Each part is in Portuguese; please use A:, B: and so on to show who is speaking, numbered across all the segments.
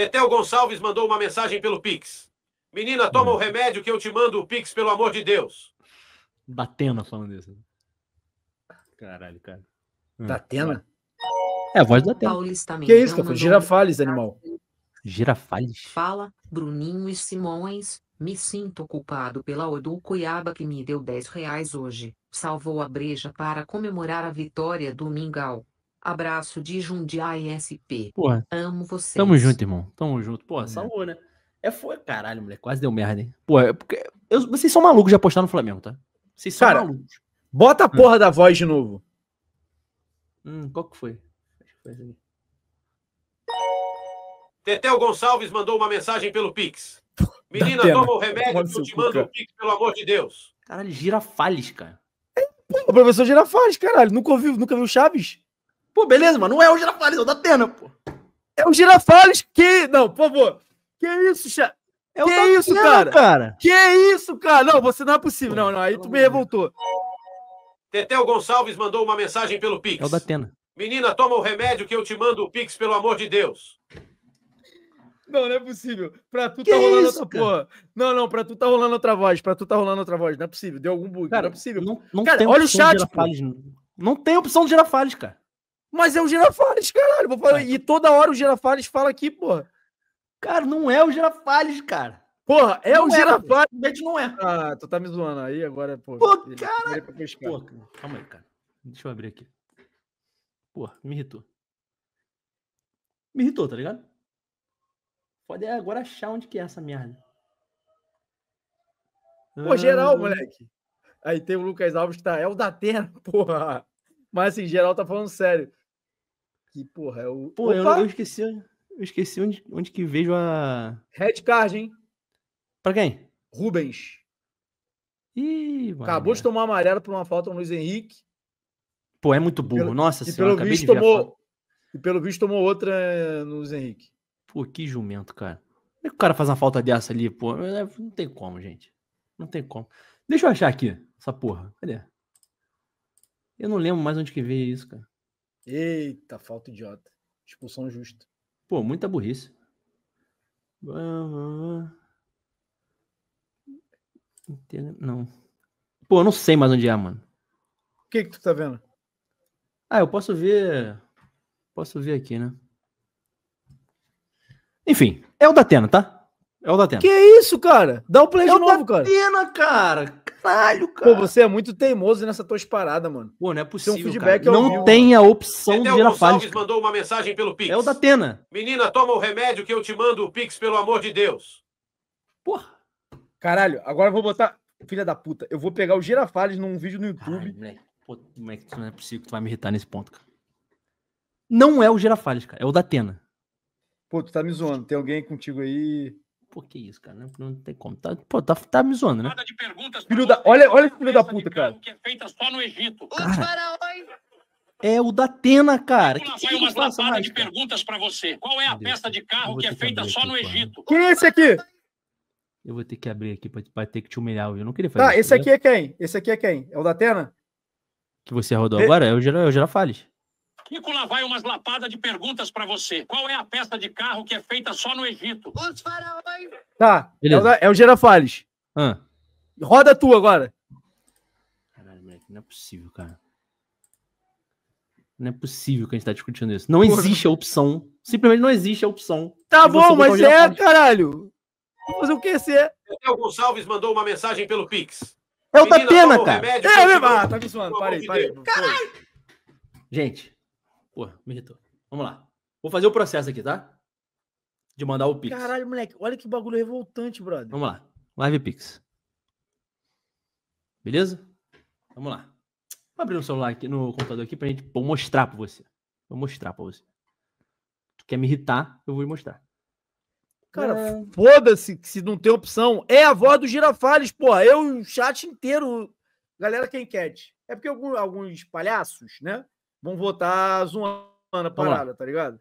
A: Tetel Gonçalves mandou uma mensagem pelo Pix. Menina, toma o hum. remédio que eu te mando o Pix, pelo amor de Deus.
B: Datena falando isso.
A: Caralho, cara.
B: Hum. Datena? É a voz da Datena. Que é isso, cara? Girafales, animal. Girafales? Fala, Bruninho e Simões. Me sinto culpado pela Odu Cuiaba que me deu 10 reais hoje. Salvou a breja para comemorar a vitória do Mingau. Abraço de Jundiaí SP. Porra. Amo vocês. Tamo junto, irmão. Tamo junto. Porra, é. salvou, né? É foi, caralho, moleque. Quase deu merda, hein? Porra, é
A: porque. Eu, vocês são malucos de apostar no Flamengo, tá? Vocês são Cara, malucos. Bota a hum. porra hum. da voz de novo.
B: Hum, qual que foi?
A: Tetel Gonçalves mandou uma mensagem pelo Pix. Menina, toma o remédio que eu te mando o Pix, pelo amor de Deus. Caralho, girafales, cara. É, o professor girafales, caralho. Nunca viu, nunca viu Chaves? Pô, beleza, mas não é o Girafales, é o da Atena, pô. É o Girafales que. Não, por favor. Que isso, chat? É que isso, cara? cara? Que isso, cara? Não, você não é possível. Não, não, aí tu me revoltou. Tetel Gonçalves mandou uma mensagem pelo Pix. É o da Atena. Menina, toma o remédio que eu te mando o Pix, pelo amor de Deus. Não, não é possível. Pra tu que tá rolando isso, outra cara? porra. Não, não, pra tu tá rolando outra voz. Pra tu tá rolando outra voz. Não é possível. Deu algum bug. Cara, não é possível. Não, não cara, tem olha o chat. Não tem opção de girafales, cara. Mas é o Girafales, caralho. Vou falar, é. e toda hora o Girafales fala aqui, porra. Cara, não é o Girafales, cara. Porra, é não o é, Girafales. Realmente não é. Ah, tu tá me zoando aí agora, pô. Pô, ele, cara. calma aí, cara.
B: Deixa eu abrir aqui. Porra, me irritou. Me irritou, tá ligado? Pode é agora achar onde que é
A: essa merda. Pô, geral, ah, moleque. Aí tem o Lucas Alves que tá. É o da Terra, porra. Mas assim, geral tá falando sério. Que porra, é o. Pô, eu, eu,
B: esqueci. Eu
A: esqueci onde, onde que vejo a. Red card, hein? Pra quem? Rubens. Ih, mano. Acabou de tomar amarelo por uma falta no Luiz Henrique.
B: Pô, é muito burro. Pelo, Nossa e senhora, pelo acabei visto, de tomou,
A: E pelo visto tomou outra no Luiz Henrique.
B: Pô, que jumento, cara. Como é que o cara faz uma falta dessa ali, pô? É,
A: é, não tem como,
B: gente. Não tem como. Deixa eu achar aqui, essa porra. Cadê? Eu não lembro mais onde que veio isso, cara.
A: Eita, falta idiota. Expulsão justa.
B: Pô, muita burrice. Não. Pô, eu não sei mais onde é, mano.
A: O que que tu tá vendo?
B: Ah, eu posso ver. Posso ver aqui, né? Enfim, é o da Atena, tá? É o da Atena. Que
A: é isso, cara? Dá o play é de o novo, cara. É o da Atena, cara. Caralho, cara. Pô, você é muito teimoso nessa tua parada, mano. Pô, não é possível. um feedback cara. É não tem a opção Edel de virar Gonçalves mandou uma mensagem pelo Pix. É o da Atena. Menina, toma o remédio que eu te mando o Pix, pelo amor de Deus. Porra. Caralho, agora eu vou botar. Filha da puta, eu vou pegar o Girafales num vídeo no YouTube. Como é que
B: não é possível que tu vai me irritar nesse ponto, cara. Não é o Girafales, cara. É o da Atena.
A: Pô, tu tá me zoando. Tem alguém contigo aí. Pô, que isso, cara? Não, não tem como. Tá, pô, tá, tá me zoando, né? Filho da... Olha, olha esse filho da puta, cara. Que é feita só no Egito. Cara,
B: é o da Atena, cara. Que
A: que uma lapada de cara? perguntas para você. Qual é a Deus, peça de carro que é feita só aqui, no Egito? Quem é
B: esse aqui? Eu vou ter que abrir aqui para ter que te humilhar. Eu não queria fazer tá, isso. Tá, esse aqui
A: é quem? Esse aqui é quem? É o da Atena?
B: Que você rodou e... agora?
A: É o Gerafales. É lá vai umas lapadas de perguntas para você. Qual é a peça
B: de carro que é feita só no Egito? Os faraões.
A: Tá, Beleza. é o, é Gerafales. Ah. Roda tu agora.
B: Caralho, moleque, não é possível, cara. Não é possível que a gente tá discutindo isso. Não Porra. existe a opção.
A: Simplesmente não existe a opção. Tá bom, mas é, caralho. Mas o que ser? O Gonçalves mandou uma mensagem pelo Pix. É o da pena, cara. Remédio, é, é, ah, tá me zoando. Parei, parei. Caralho!
B: Gente, Pô, me irritou. Vamos lá. Vou fazer o processo aqui, tá? De mandar o Pix. Caralho,
A: moleque, olha que bagulho revoltante, brother.
B: Vamos lá. Live Pix. Beleza? Vamos lá. Vou abrir no celular aqui, no computador aqui pra gente vou mostrar pra você. Vou mostrar pra você. Tu quer me irritar,
A: eu vou mostrar. Cara, é... foda-se se não tem opção. É a voz do Girafales, porra. Eu o chat inteiro. Galera, quem é quer? É porque alguns palhaços, né? vão votar zoando parada, tá ligado?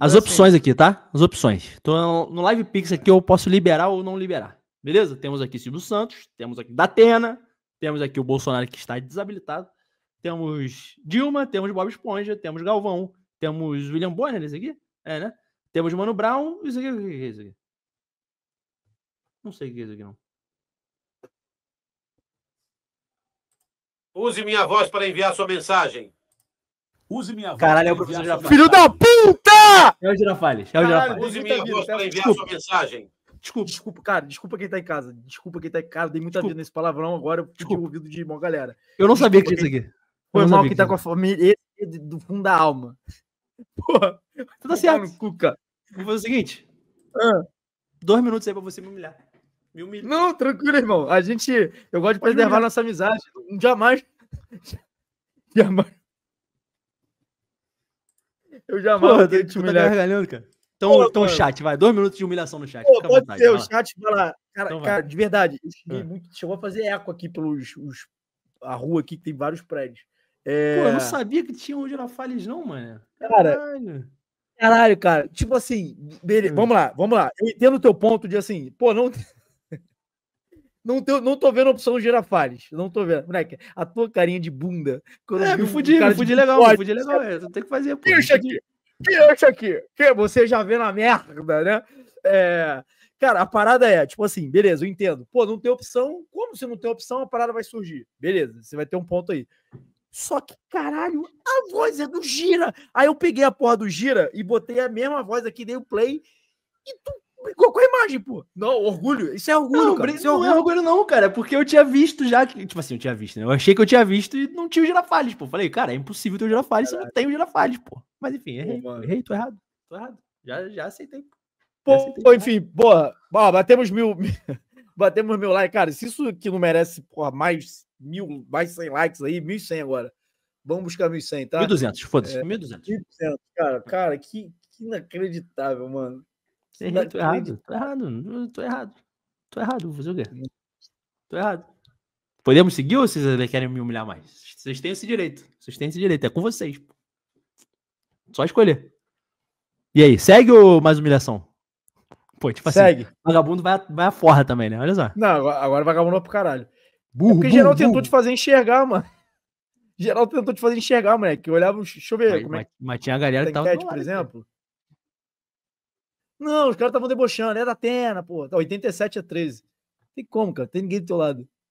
B: As então, opções assim... aqui, tá? As opções. Então, no Live Pix aqui eu posso liberar ou não liberar. Beleza? Temos aqui Silvio Santos, temos aqui Datena, temos aqui o Bolsonaro que está desabilitado, temos Dilma, temos Bob Esponja, temos Galvão, temos William Bonner, esse aqui? É, né? Temos Mano Brown, isso aqui, o que é isso aqui? Não sei o que é isso aqui, não.
A: Use minha voz para enviar sua mensagem. Use minha voz. Caralho, é o professor Girafales. Filho da puta! É o Girafales. É o Girafales. Use minha voz para enviar desculpa. sua mensagem. Desculpa, desculpa, cara. Desculpa quem tá em casa. Desculpa quem tá em casa. Dei muita desculpa. vida nesse palavrão agora. Eu fiquei ouvido de mó galera.
B: Eu não sabia que tinha isso aqui. Foi mal tá que tá com
A: a família é do fundo da alma. Porra, tá certo. Cuca. Vou fazer o seguinte. Ah. Dois minutos aí pra você me humilhar. Me humilhar. Não, tranquilo, irmão. A gente. Eu gosto de Pode preservar humilhar. nossa amizade. Jamais. Jamais. Eu jamais. Porra, eu te humilhar. gargalhando, cara. Então, Pô, então chat,
B: vai. Dois minutos de humilhação no chat. Pô, pode vontade, ser, o chat
A: vai lá. Cara, então vai. de verdade, eu cheguei é. Ah. muito, chegou a fazer eco aqui pelos os, a rua aqui, que tem vários prédios. É... Pô, eu não
B: sabia que tinha onde era girafales, não, mano. Cara, caralho.
A: caralho, cara. Tipo assim, beleza, ah. hum. vamos lá, vamos lá. Eu entendo o teu ponto de assim, pô, não. Não, tô, não tô vendo a opção girafales. Não tô vendo. Moleque, a tua carinha de bunda. é, me fudi, me fudi legal, forte, me fudi legal. eu tem que fazer, pô. aqui. Deixa aqui. Que você já vê na merda, né? É... Cara, a parada é, tipo assim, beleza, eu entendo. Pô, não tem opção. Como se não tem opção, a parada vai surgir. Beleza, você vai ter um ponto aí. Só que, caralho, a voz é do Gira. Aí eu peguei a porra do Gira e botei a mesma voz aqui, dei o play. E tu qual a imagem, pô. Não, orgulho. Isso é orgulho, não, cara. Isso é não é orgulho. é orgulho,
B: não, cara. é Porque eu tinha visto já. Que, tipo assim, eu tinha visto, né? Eu achei que eu tinha visto e não tinha o girafales, pô. Falei, cara,
A: é impossível ter o girafales se não tem o girafales, pô. Mas enfim, errei, pô, errei, tô errado.
B: Tô errado. Já, já aceitei.
A: Pô, já aceitei, pô enfim, porra. Ó, batemos mil. batemos mil likes, cara. Se isso aqui não merece, porra, mais mil, mais cem likes aí, mil cem agora. Vamos buscar cem, tá? duzentos, foda-se, é, duzentos Mil duzentos, cara, cara, que, que inacreditável, mano. Errei, tô errado,
B: tô errado, tô errado. Tô errado, vou fazer o quê? Tô errado. Podemos seguir ou vocês querem me humilhar mais? Vocês têm esse direito. Vocês têm esse direito, é com vocês. Só escolher. E aí, segue ou mais humilhação? Pô, tipo assim, segue. assim, vagabundo vai, vai a forra também, né? Olha só.
A: Não, agora vagabundo é pro caralho. É burro, é porque burro, geral burro. tentou te fazer enxergar, mano. Geral tentou te fazer enxergar, moleque. Eu olhava, deixa eu ver. Mas, como é...
B: mas, tinha a galera que tava. Enquete, por exemplo.
A: Não, os caras estavam debochando, é da Atena, pô. 87 tá, a 13. Tem como, cara? Tem ninguém do teu lado.